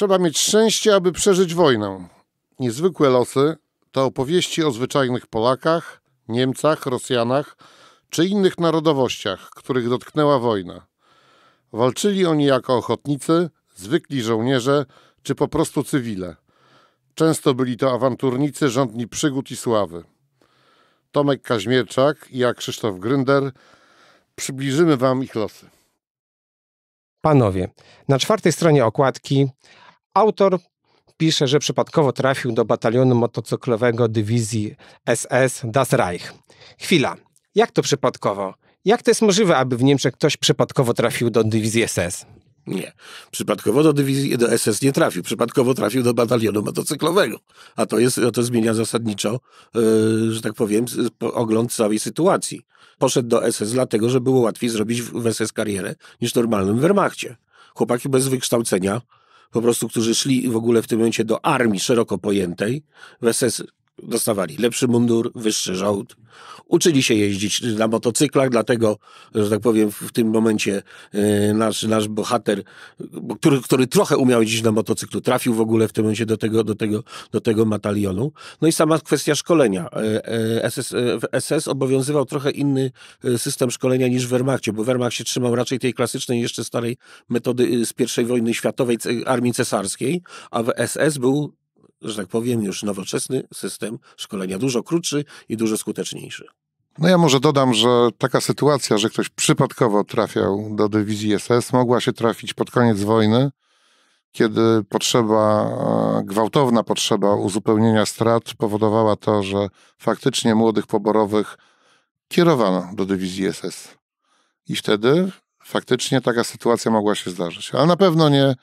Trzeba mieć szczęście, aby przeżyć wojnę. Niezwykłe losy to opowieści o zwyczajnych Polakach, Niemcach, Rosjanach czy innych narodowościach, których dotknęła wojna. Walczyli oni jako ochotnicy, zwykli żołnierze czy po prostu cywile. Często byli to awanturnicy rządni przygód i sławy. Tomek Kaźmierczak i ja, Krzysztof Grynder, przybliżymy Wam ich losy. Panowie, na czwartej stronie okładki Autor pisze, że przypadkowo trafił do batalionu motocyklowego dywizji SS Das Reich. Chwila, jak to przypadkowo? Jak to jest możliwe, aby w Niemczech ktoś przypadkowo trafił do dywizji SS? Nie. Przypadkowo do dywizji, do SS nie trafił. Przypadkowo trafił do batalionu motocyklowego. A to, jest, to zmienia zasadniczo, yy, że tak powiem, ogląd całej sytuacji. Poszedł do SS dlatego, że było łatwiej zrobić w, w SS karierę niż w normalnym Wehrmachcie. Chłopaki bez wykształcenia po prostu, którzy szli w ogóle w tym momencie do armii szeroko pojętej, w SS dostawali lepszy mundur, wyższy żołd. Uczyli się jeździć na motocyklach, dlatego, że tak powiem, w tym momencie e, nasz, nasz bohater, który, który trochę umiał jeździć na motocyklu, trafił w ogóle w tym momencie do tego, do tego, do tego batalionu. No i sama kwestia szkolenia. SS, e, e, SS obowiązywał trochę inny system szkolenia niż w Wehrmachcie, bo Wehrmacht się trzymał raczej tej klasycznej, jeszcze starej metody z I wojny światowej armii cesarskiej, a w SS był że tak powiem, już nowoczesny system szkolenia, dużo krótszy i dużo skuteczniejszy. No ja może dodam, że taka sytuacja, że ktoś przypadkowo trafiał do dywizji SS, mogła się trafić pod koniec wojny, kiedy potrzeba, e, gwałtowna potrzeba uzupełnienia strat powodowała to, że faktycznie młodych poborowych kierowano do dywizji SS. I wtedy faktycznie taka sytuacja mogła się zdarzyć. Ale na pewno nie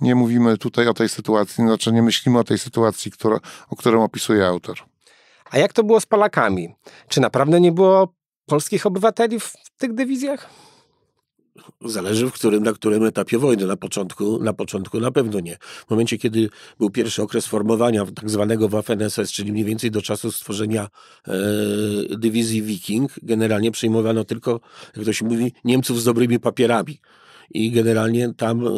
nie mówimy tutaj o tej sytuacji, znaczy nie myślimy o tej sytuacji, która, o którą opisuje autor. A jak to było z Polakami? Czy naprawdę nie było polskich obywateli w tych dywizjach? Zależy w którym, na którym etapie wojny. Na początku, na początku na pewno nie. W momencie, kiedy był pierwszy okres formowania tak zwanego Waffen-SS, czyli mniej więcej do czasu stworzenia e, dywizji Wiking, generalnie przyjmowano tylko, jak to się mówi, Niemców z dobrymi papierami i generalnie tam e,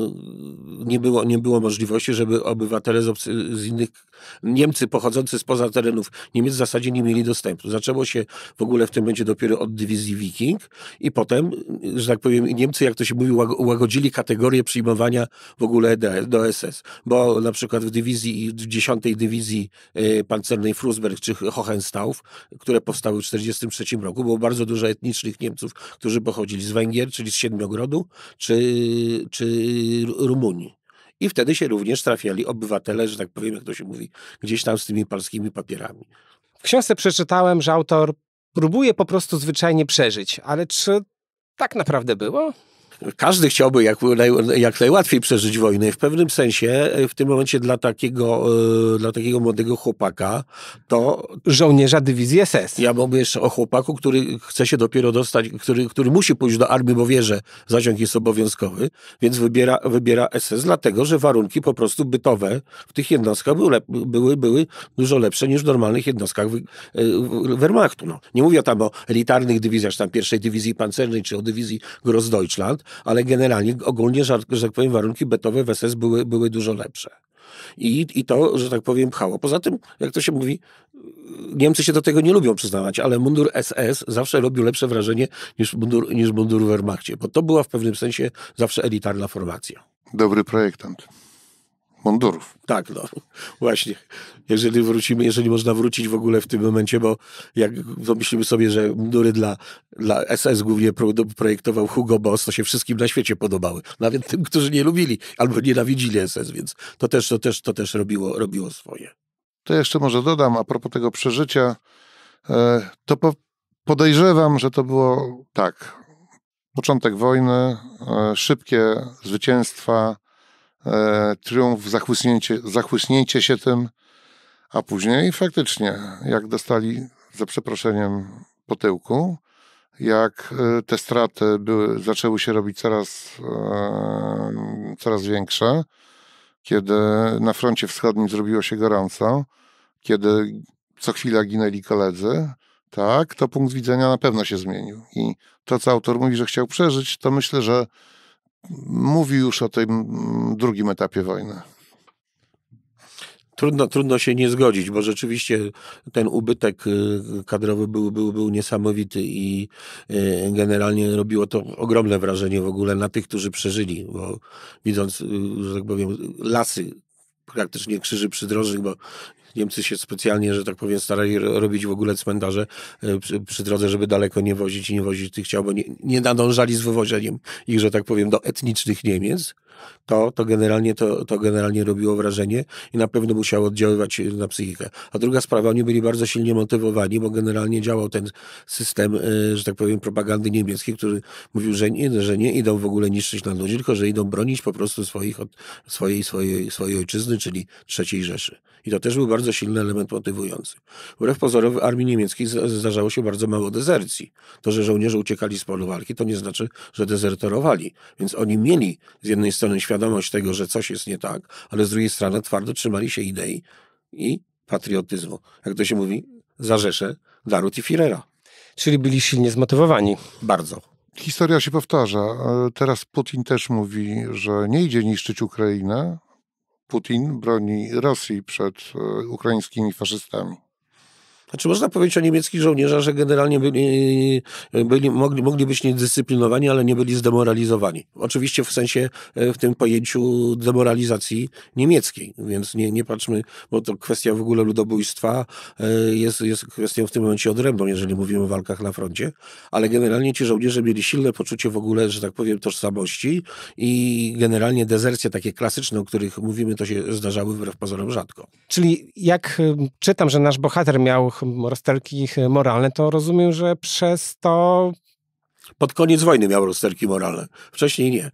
nie było, nie było możliwości, żeby obywatele z, obcy, z innych Niemcy pochodzący spoza terenów Niemiec w zasadzie nie mieli dostępu. Zaczęło się w ogóle w tym będzie dopiero od dywizji Wiking i potem, że tak powiem, Niemcy, jak to się mówi, łagodzili kategorię przyjmowania w ogóle do SS, bo na przykład w dywizji, w dywizji e, pancernej Frusberg czy Hohenstauf, które powstały w 1943 roku, było bardzo dużo etnicznych Niemców, którzy pochodzili z Węgier, czyli z Siedmiogrodu, czy, czy Rumunii. I wtedy się również trafiali obywatele, że tak powiem, jak to się mówi, gdzieś tam z tymi polskimi papierami. W książce przeczytałem, że autor próbuje po prostu zwyczajnie przeżyć, ale czy tak naprawdę było? każdy chciałby jak, naj, jak najłatwiej przeżyć wojnę. W pewnym sensie e, w tym momencie dla takiego, e, dla takiego młodego chłopaka to... Żołnierza dywizji SS. Ja mówię jeszcze o chłopaku, który chce się dopiero dostać, który, który musi pójść do armii, bo wie, że zaciąg jest obowiązkowy, więc wybiera, wybiera SS, dlatego że warunki po prostu bytowe w tych jednostkach były, były, były dużo lepsze niż w normalnych jednostkach e, Wehrmachtu. No. Nie mówię tam o elitarnych dywizjach, czy tam pierwszej dywizji pancernej, czy o dywizji Grossdeutschland, ale generalnie, ogólnie, że, tak powiem, warunki betowe w SS były, były dużo lepsze. I, I to, że tak powiem, pchało. Poza tym, jak to się mówi, Niemcy się do tego nie lubią przyznawać, ale mundur SS zawsze robił lepsze wrażenie niż mundur, niż mundur bo to była w pewnym sensie zawsze elitarna formacja. Dobry projektant mundurów. Tak, no właśnie. Jeżeli wrócimy, jeżeli można wrócić w ogóle w tym momencie, bo jak myślimy sobie, że mundury dla, dla SS głównie projektował Hugo Boss, to się wszystkim na świecie podobały. Nawet no tym, którzy nie lubili albo nienawidzili SS, więc to też, to też, to też robiło, robiło swoje. To jeszcze może dodam a propos tego przeżycia. E, to po, podejrzewam, że to było tak. Początek wojny, e, szybkie zwycięstwa, triumf, e, zachłyśnięcie, zachłyśnięcie się tym, a później faktycznie, jak dostali za przeproszeniem po tyłku, jak e, te straty były, zaczęły się robić coraz, e, coraz większe, kiedy na froncie wschodnim zrobiło się gorąco, kiedy co chwila ginęli koledzy, tak, to punkt widzenia na pewno się zmienił. I to, co autor mówi, że chciał przeżyć, to myślę, że mówi już o tym drugim etapie wojny. Trudno, trudno się nie zgodzić, bo rzeczywiście ten ubytek y, kadrowy był, był, był niesamowity i y, generalnie robiło to ogromne wrażenie w ogóle na tych, którzy przeżyli, bo widząc, y, że tak powiem, lasy praktycznie krzyży przydrożnych, bo Niemcy się specjalnie, że tak powiem, starali robić w ogóle cmentarze e, przy, przy drodze, żeby daleko nie wozić i nie wozić tych ciał, bo nie, nie nadążali z wywożeniem ich, że tak powiem, do etnicznych Niemiec to, to, generalnie, to, to generalnie robiło wrażenie i na pewno musiało oddziaływać na psychikę. A druga sprawa, oni byli bardzo silnie motywowani, bo generalnie działał ten system, e, że tak powiem, propagandy niemieckiej, który mówił, że nie, że nie idą w ogóle niszczyć na ludzi, tylko że idą bronić po prostu swoich, od, swojej, swojej, swojej ojczyzny, czyli III Rzeszy. I to też był bardzo silny element motywujący. Wbrew pozorom w armii niemieckiej zdarzało się bardzo mało dezercji. To, że żołnierze uciekali z polu walki, to nie znaczy, że dezerterowali. Więc oni mieli z jednej strony strony świadomość tego, że coś jest nie tak, ale z drugiej strony twardo trzymali się idei i patriotyzmu. Jak to się mówi, za Rzeszę, Darut i Firera. Czyli byli silnie zmotywowani. Bardzo. Historia się powtarza. Teraz Putin też mówi, że nie idzie niszczyć Ukrainę. Putin broni Rosji przed e, ukraińskimi faszystami. Znaczy można powiedzieć o niemieckich żołnierzach, że generalnie byli, byli, mogli, mogli być niedyscyplinowani, ale nie byli zdemoralizowani. Oczywiście w sensie, e, w tym pojęciu demoralizacji niemieckiej, więc nie, nie patrzmy, bo to kwestia w ogóle ludobójstwa e, jest, jest kwestią w tym momencie odrębną, jeżeli mówimy o walkach na froncie, ale generalnie ci żołnierze mieli silne poczucie w ogóle, że tak powiem, tożsamości i generalnie dezercje takie klasyczne, o których mówimy, to się zdarzały wbrew pozorom rzadko. Czyli jak e, czytam, że nasz bohater miał rozterki e, moralne, to rozumiem, że przez to... Pod koniec wojny miał rozterki moralne. Wcześniej nie.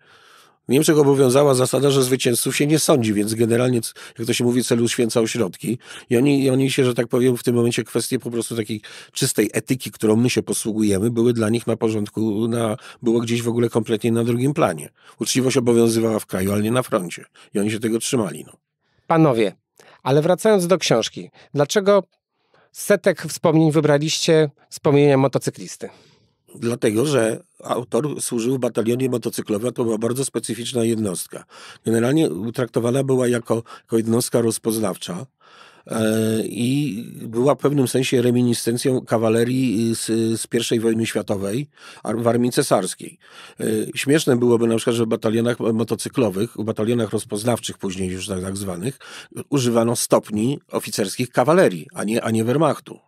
Niemczech obowiązała zasada, że zwycięzców się nie sądzi, więc generalnie, jak to się mówi, celu święca środki. I oni, i oni się, że tak powiem, w tym momencie kwestie po prostu takiej czystej etyki, którą my się posługujemy, były dla nich na porządku, na, było gdzieś w ogóle kompletnie na drugim planie. Uczciwość obowiązywała w kraju, ale nie na froncie. I oni się tego trzymali. No. Panowie, ale wracając do książki, dlaczego setek wspomnień wybraliście wspomnienia motocyklisty? Dlatego, że autor służył w batalionie motocyklowym, to była bardzo specyficzna jednostka. Generalnie traktowana była jako, jako jednostka rozpoznawcza. E, i była w pewnym sensie reminiscencją kawalerii y, z, z I wojny światowej w armii cesarskiej. E, śmieszne byłoby na przykład, że w batalionach motocyklowych, w batalionach rozpoznawczych później już tak, tak zwanych, używano stopni oficerskich kawalerii, a nie, a nie Wehrmachtu.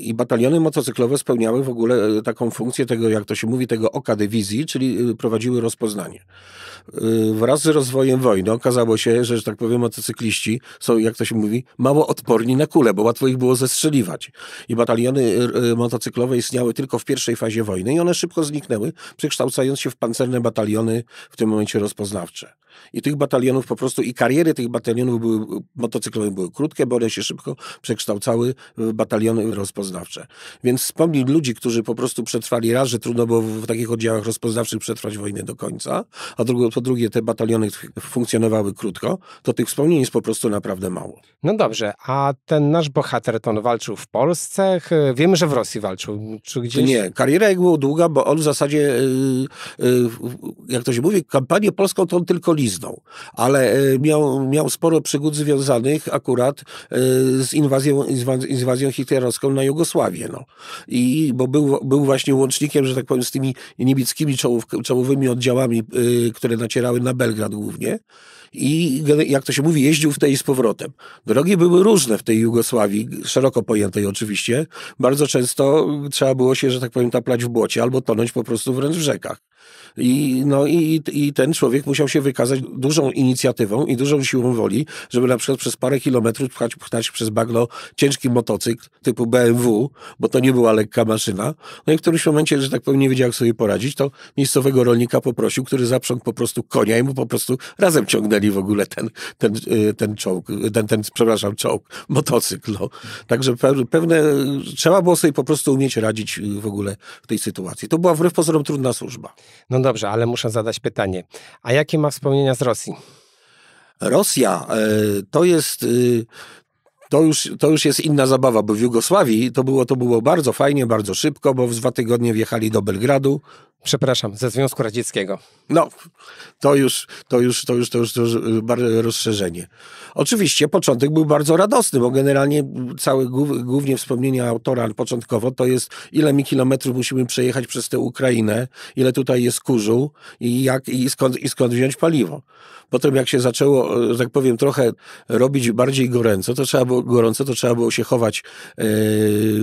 I bataliony motocyklowe spełniały w ogóle e, taką funkcję tego, jak to się mówi, tego oka dywizji, czyli e, prowadziły rozpoznanie. E, wraz z rozwojem wojny okazało się, że, że tak powiem, motocykliści są, jak to się mówi, mało odporni na kule, bo łatwo ich było zestrzeliwać. I bataliony motocyklowe istniały tylko w pierwszej fazie wojny i one szybko zniknęły, przekształcając się w pancerne bataliony w tym momencie rozpoznawcze. I tych batalionów po prostu, i kariery tych batalionów były, motocyklowe były krótkie, bo one się szybko przekształcały w bataliony rozpoznawcze. Więc wspomnieć ludzi, którzy po prostu przetrwali raz, że trudno było w takich oddziałach rozpoznawczych przetrwać wojnę do końca, a drugo, po drugie te bataliony funkcjonowały krótko, to tych wspomnień jest po prostu naprawdę mało. No dobrze, a ten nasz bohater, to on walczył w Polsce? Wiemy, że w Rosji walczył, czy gdzieś? Nie, kariera jego była długa, bo on w zasadzie, y, y, jak to się mówi, kampanię polską to on tylko liczył ale e, miał, miał sporo przygód związanych akurat e, z inwazją, inwazją hitlerowską na Jugosławię. No. I, bo był, był właśnie łącznikiem, że tak powiem, z tymi niemieckimi czołów, czołowymi oddziałami, e, które nacierały na Belgrad głównie i jak to się mówi, jeździł w tej z powrotem. Drogi były różne w tej Jugosławii, szeroko pojętej oczywiście. Bardzo często trzeba było się, że tak powiem, taplać w błocie albo tonąć po prostu wręcz w rzekach. I, no, i, i ten człowiek musiał się wykazać dużą inicjatywą i dużą siłą woli, żeby na przykład przez parę kilometrów pchać, pchać przez bagno ciężki motocykl typu BMW, bo to nie była lekka maszyna. No i w którymś momencie, że tak powiem, nie wiedział jak sobie poradzić, to miejscowego rolnika poprosił, który zaprzątł po prostu konia i mu po prostu razem ciągnęli kupili w ogóle ten, ten, y, ten czołg, ten, ten, przepraszam, czołg, motocykl. No. Także pewne, trzeba było sobie po prostu umieć radzić w ogóle w tej sytuacji. To była wbrew pozorom trudna służba. No dobrze, ale muszę zadać pytanie. A jakie ma wspomnienia z Rosji? Rosja e, to jest y, to już, to już jest inna zabawa, bo w Jugosławii to było, to było bardzo fajnie, bardzo szybko, bo w dwa tygodnie wjechali do Belgradu, Przepraszam, ze Związku Radzieckiego. No, to już, to już, to już, to już, to już y, rozszerzenie. Oczywiście początek był bardzo radosny, bo generalnie całe głównie wspomnienia autora początkowo to jest ile mi kilometrów musimy przejechać przez tę Ukrainę, ile tutaj jest kurzu i, jak, i, skąd, i skąd wziąć paliwo. Potem jak się zaczęło, e, że tak powiem, trochę robić bardziej gorąco, to trzeba było, gorąco, to trzeba było się chować yy,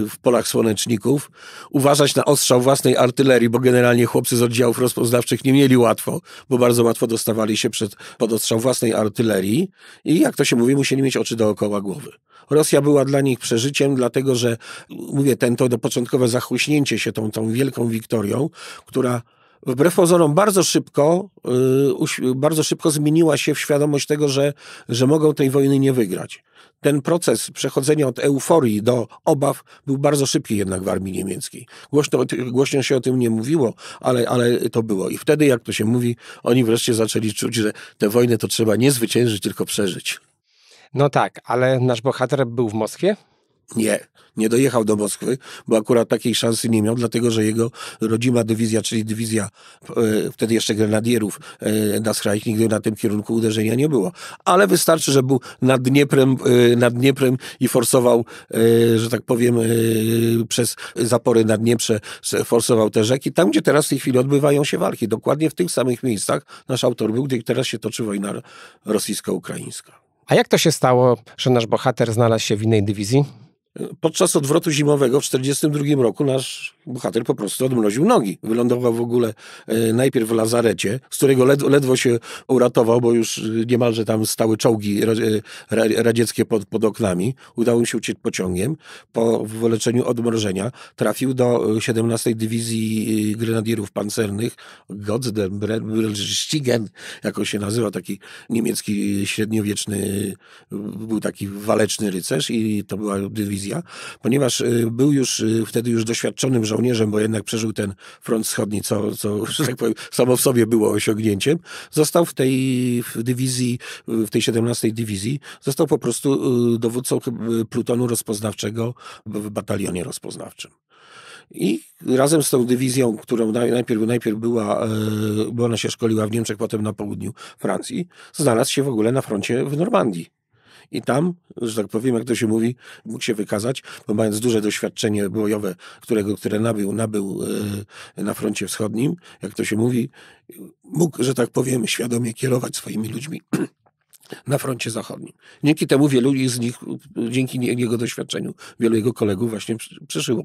w polach słoneczników, uważać na ostrzał własnej artylerii, bo generalnie chłopcy z oddziałów rozpoznawczych nie mieli łatwo, bo bardzo łatwo dostawali się przed, pod ostrzał własnej artylerii i jak to się mówi, musieli mieć oczy dookoła głowy. Rosja była dla nich przeżyciem, dlatego że, mówię, ten to początkowe zachłyśnięcie się tą, tą wielką wiktorią, która wbrew pozorom bardzo szybko, y, bardzo szybko zmieniła się w świadomość tego, że, że mogą tej wojny nie wygrać. Ten proces przechodzenia od euforii do obaw był bardzo szybki jednak w armii niemieckiej. Głośno, głośno się o tym nie mówiło, ale, ale to było. I wtedy, jak to się mówi, oni wreszcie zaczęli czuć, że te wojny to trzeba nie zwyciężyć, tylko przeżyć. No tak, ale nasz bohater był w Moskwie? Nie, nie dojechał do Moskwy, bo akurat takiej szansy nie miał, dlatego że jego rodzima dywizja, czyli dywizja e, wtedy jeszcze grenadierów e, na skrajach, nigdy na tym kierunku uderzenia nie było. Ale wystarczy, że był nad Dnieprem, e, nad Dnieprem i forsował, e, że tak powiem, e, przez zapory na Dnieprze forsował te rzeki. Tam, gdzie teraz w tej chwili odbywają się walki, dokładnie w tych samych miejscach nasz autor był, gdzie teraz się toczy wojna rosyjsko-ukraińska. A jak to się stało, że nasz bohater znalazł się w innej dywizji? Podczas odwrotu zimowego w 1942 roku nasz bohater po prostu odmroził nogi. Wylądował w ogóle e, najpierw w lazarecie, z którego led, ledwo się uratował, bo już e, niemalże tam stały czołgi e, radzieckie pod, pod oknami. Udało mu się uciec pociągiem. Po wyleczeniu odmrożenia trafił do 17 Dywizji Grenadierów Pancernych Gotzdenbrennstigen, jako się nazywa, taki niemiecki średniowieczny, był taki waleczny rycerz i to była dywizja, ponieważ był już wtedy już doświadczonym żołnierzem, bo jednak przeżył ten front wschodni, co, co że tak powiem, samo w sobie było osiągnięciem, został w tej w dywizji, w tej 17 dywizji, został po prostu y, dowódcą y, plutonu rozpoznawczego w batalionie rozpoznawczym. I razem z tą dywizją, którą najpierw, najpierw była, e, bo ona się szkoliła w Niemczech, potem na południu Francji, znalazł się w ogóle na froncie w Normandii. I tam, że tak powiem, jak to się mówi, mógł się wykazać, bo mając duże doświadczenie bojowe, którego, które nabył, nabył e, na froncie wschodnim, jak to się mówi, mógł, że tak powiem, świadomie kierować swoimi ludźmi. na froncie zachodnim. Dzięki temu wielu z nich, dzięki jego doświadczeniu, wielu jego kolegów właśnie przeżyło.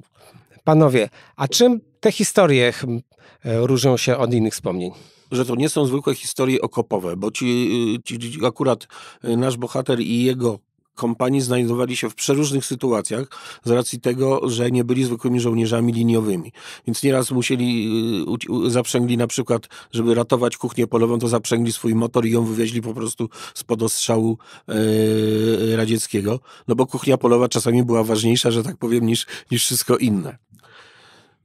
Panowie, a czym te historie hm, e, różnią się od innych wspomnień? że to nie są zwykłe historie okopowe, bo ci, y, ci, ci akurat y, nasz bohater i jego kompanii znajdowali się w przeróżnych sytuacjach z racji tego, że nie byli zwykłymi żołnierzami liniowymi. Więc nieraz musieli, y, zaprzęgli na przykład, żeby ratować kuchnię polową, to zaprzęgli swój motor i ją wywieźli po prostu spod ostrzału yy, radzieckiego. No bo kuchnia polowa czasami była ważniejsza, że tak powiem, niż, niż wszystko inne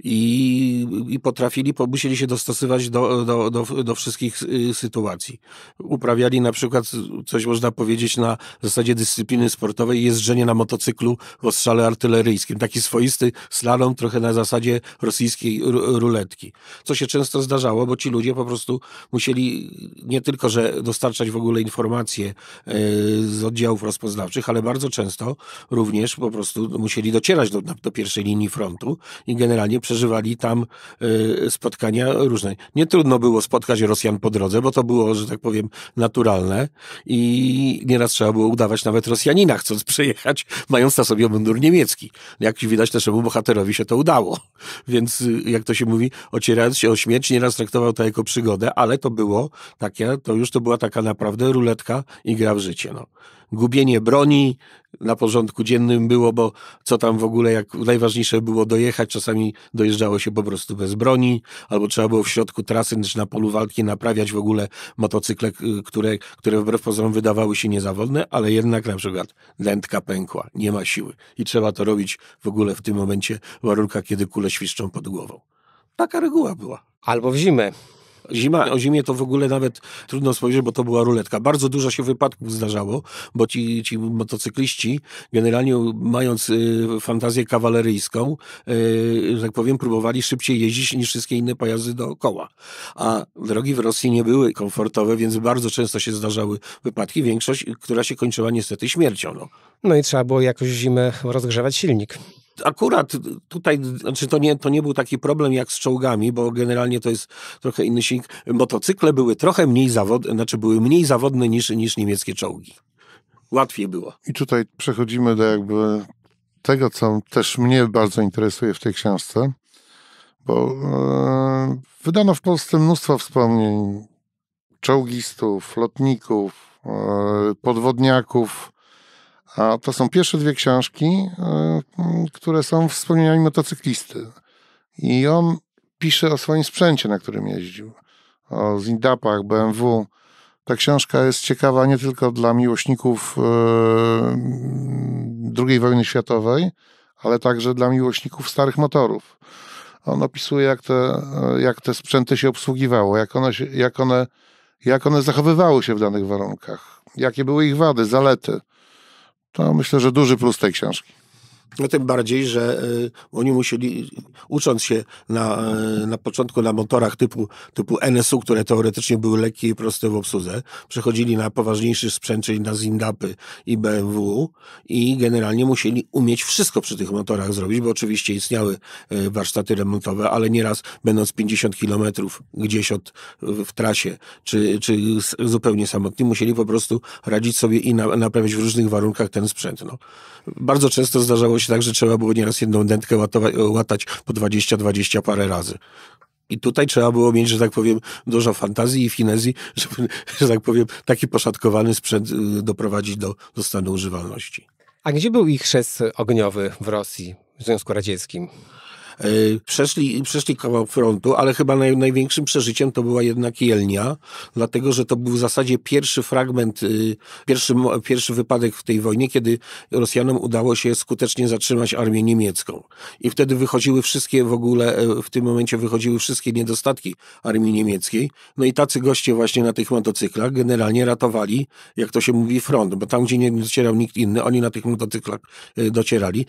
i, i potrafili, musieli się dostosować do, do, do, do wszystkich y, sytuacji. Uprawiali na przykład coś można powiedzieć na zasadzie dyscypliny sportowej, jeżdżenie na motocyklu w ostrzale artyleryjskim. Taki swoisty slalom trochę na zasadzie rosyjskiej ruletki. Co się często zdarzało, bo ci ludzie po prostu musieli nie tylko, że dostarczać w ogóle informacje e, z oddziałów rozpoznawczych, ale bardzo często również po prostu musieli docierać do, do pierwszej linii frontu i generalnie przez przeżywali tam y, spotkania różne. Nie trudno było spotkać Rosjan po drodze, bo to było, że tak powiem, naturalne i nieraz trzeba było udawać nawet Rosjanina, chcąc przejechać, mając na sobie mundur niemiecki. Jak widać, naszemu bohaterowi się to udało. Więc, y, jak to się mówi, ocierając się o śmierć, nieraz traktował to jako przygodę, ale to było takie, to już to była taka naprawdę ruletka i gra w życie. No gubienie broni na porządku dziennym było, bo co tam w ogóle, jak najważniejsze było dojechać, czasami dojeżdżało się po prostu bez broni, albo trzeba było w środku trasy czy znaczy na polu walki naprawiać w ogóle motocykle, które, które wbrew pozorom wydawały się niezawodne, ale jednak na przykład lędka pękła, nie ma siły i trzeba to robić w ogóle w tym momencie w warunkach, kiedy kule świszczą pod głową. Taka reguła była. Albo w zimę. Zima, o zimie to w ogóle nawet trudno spojrzeć, bo to była ruletka. Bardzo dużo się wypadków zdarzało, bo ci, ci motocykliści, generalnie mając y, fantazję kawaleryjską, y, że tak powiem, próbowali szybciej jeździć niż wszystkie inne pojazdy dookoła. A drogi w Rosji nie były komfortowe, więc bardzo często się zdarzały wypadki, większość, która się kończyła niestety śmiercią. No, no i trzeba było jakoś zimę rozgrzewać silnik akurat tutaj, znaczy to nie, to nie był taki problem jak z czołgami, bo generalnie to jest trochę inny silnik. Motocykle były trochę mniej zawodne, znaczy były mniej zawodne niż, niż niemieckie czołgi. Łatwiej było. I tutaj przechodzimy do jakby tego, co też mnie bardzo interesuje w tej książce, bo e, wydano w Polsce mnóstwo wspomnień czołgistów, lotników, yy, podwodniaków, a to są pierwsze dwie książki, e, które są wspomnieniami motocyklisty. I on pisze o swoim sprzęcie, na którym jeździł. O zindapach, BMW. Ta książka jest ciekawa nie tylko dla miłośników e, II wojny światowej, ale także dla miłośników starych motorów. On opisuje, jak te, e, jak te sprzęty się obsługiwało, jak one, jak, one, jak one zachowywały się w danych warunkach, jakie były ich wady, zalety to myślę, że duży plus tej książki. No tym bardziej, że e, oni musieli, ucząc się na, e, na początku na motorach typu, typu NSU, które teoretycznie były lekkie i proste w obsłudze, przechodzili na poważniejszy sprzęt, czyli na Zindapy i BMW i generalnie musieli umieć wszystko przy tych motorach zrobić, bo oczywiście istniały e, warsztaty remontowe, ale nieraz będąc 50 kilometrów gdzieś od, w trasie, czy, czy zupełnie samotni, musieli po prostu radzić sobie i na, naprawiać w różnych warunkach ten sprzęt. No. Bardzo często zdarzało się się tak, że trzeba było nieraz jedną dętkę łatać po 20-20 parę razy. I tutaj trzeba było mieć, że tak powiem, dużo fantazji i finezji, żeby, że tak powiem, taki poszatkowany sprzęt y, doprowadzić do, do stanu używalności. A gdzie był ich chrzest ogniowy w Rosji, w Związku Radzieckim? E, przeszli, przeszli kawał frontu, ale chyba naj, największym przeżyciem to była jednak Jelnia, dlatego że to był w zasadzie pierwszy fragment, y, pierwszy, pierwszy wypadek w tej wojnie, kiedy Rosjanom udało się skutecznie zatrzymać armię niemiecką. I wtedy wychodziły wszystkie w ogóle, e, w tym momencie wychodziły wszystkie niedostatki armii niemieckiej. No i tacy goście właśnie na tych motocyklach generalnie ratowali, jak to się mówi, front, bo tam, gdzie nie docierał nikt inny, oni na tych motocyklach e, docierali,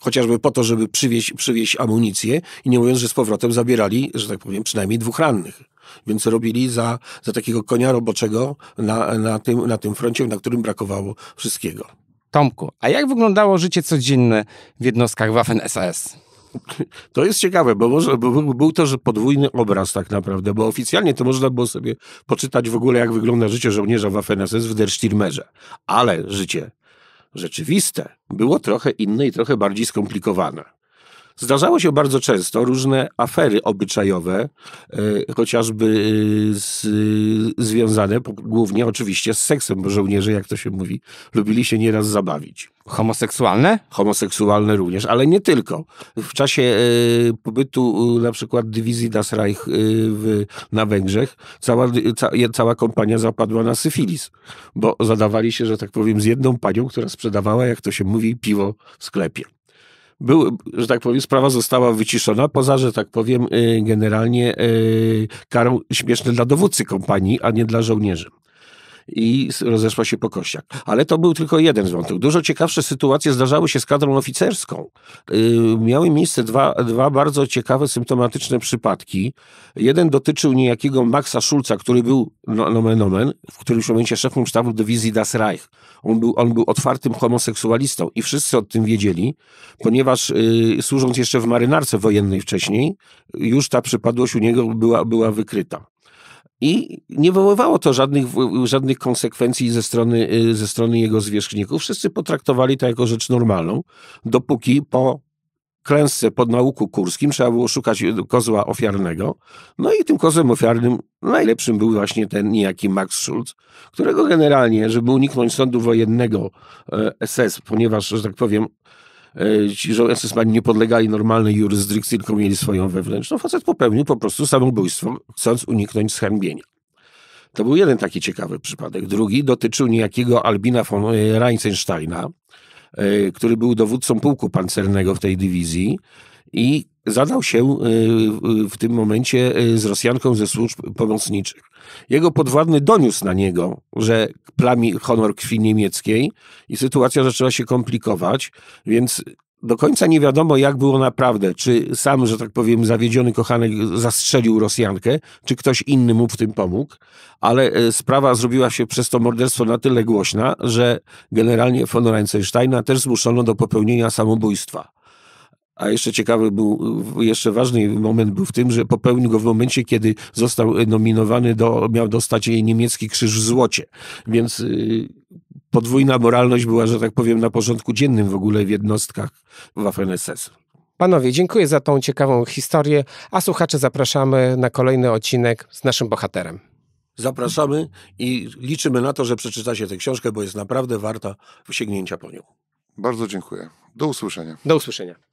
chociażby po to, żeby przywieźć, przywieźć gdzieś amunicję i nie mówiąc, że z powrotem zabierali, że tak powiem, przynajmniej dwóch rannych. Więc robili za, za takiego konia roboczego na, na, tym, na tym froncie, na którym brakowało wszystkiego. Tomku, a jak wyglądało życie codzienne w jednostkach Waffen-SS? To jest ciekawe, bo, może, bo był to że podwójny obraz tak naprawdę, bo oficjalnie to można było sobie poczytać w ogóle, jak wygląda życie żołnierza Waffen-SS w Der Ale życie rzeczywiste było trochę inne i trochę bardziej skomplikowane. Zdarzało się bardzo często różne afery obyczajowe, e, chociażby e, z, e, związane głównie oczywiście z seksem, bo żołnierze, jak to się mówi, lubili się nieraz zabawić. Homoseksualne? Homoseksualne również, ale nie tylko. W czasie pobytu na przykład dywizji Das Reich w, na Węgrzech cała, ca, cała kompania zapadła na syfilis, bo zadawali się, że tak powiem, z jedną panią, która sprzedawała, jak to się mówi, piwo w sklepie był, że tak powiem, sprawa została wyciszona, poza, że tak powiem, y, generalnie y, karą śmieszne dla dowódcy kompanii, a nie dla żołnierzy i rozeszła się po kościach. Ale to był tylko jeden z wątków. Dużo ciekawsze sytuacje zdarzały się z kadrą oficerską. Yy, miały miejsce dwa, dwa bardzo ciekawe, symptomatyczne przypadki. Jeden dotyczył niejakiego Maxa Schulza, który był no, nomen omen, w którymś momencie szefem sztabu dywizji Das Reich. On był, on był otwartym homoseksualistą i wszyscy o tym wiedzieli, ponieważ yy, służąc jeszcze w marynarce wojennej wcześniej, już ta przypadłość u niego była, była wykryta. I nie wywoływało to żadnych, żadnych konsekwencji ze strony, y, ze strony jego zwierzchników. Wszyscy potraktowali to jako rzecz normalną, dopóki po klęsce pod nauku kurskim trzeba było szukać kozła ofiarnego. No i tym kozłem ofiarnym najlepszym był właśnie ten niejaki Max Schulz, którego generalnie, żeby uniknąć sądu wojennego SS, e, ponieważ, że tak powiem, E, ci żołnierze nie podlegali normalnej jurysdykcji, tylko mieli swoją wewnętrzną. No, facet popełnił po prostu samobójstwo, chcąc uniknąć zhębienia. To był jeden taki ciekawy przypadek. Drugi dotyczył niejakiego Albina von e, Reinsensteina, e, który był dowódcą pułku pancernego w tej dywizji i zadał się e, w tym momencie e, z Rosjanką ze służb pomocniczych. Jego podwładny doniósł na niego, że plami honor krwi niemieckiej i sytuacja zaczęła się komplikować, więc do końca nie wiadomo, jak było naprawdę. Czy sam, że tak powiem, zawiedziony kochanek zastrzelił Rosjankę, czy ktoś inny mu w tym pomógł, ale e, sprawa zrobiła się przez to morderstwo na tyle głośna, że generalnie von Reinsteina też zmuszono do popełnienia samobójstwa. A jeszcze ciekawy był, jeszcze ważny moment był w tym, że popełnił go w momencie, kiedy został e, nominowany do, miał dostać niemiecki krzyż w złocie. Więc y, podwójna moralność była, że tak powiem, na porządku dziennym w ogóle w jednostkach Waffen-SS. Panowie, dziękuję za tą ciekawą historię, a słuchacze zapraszamy na kolejny odcinek z naszym bohaterem. Zapraszamy i liczymy na to, że przeczytacie tę książkę, bo jest naprawdę warta sięgnięcia po nią. Bardzo dziękuję. Do usłyszenia. Do usłyszenia.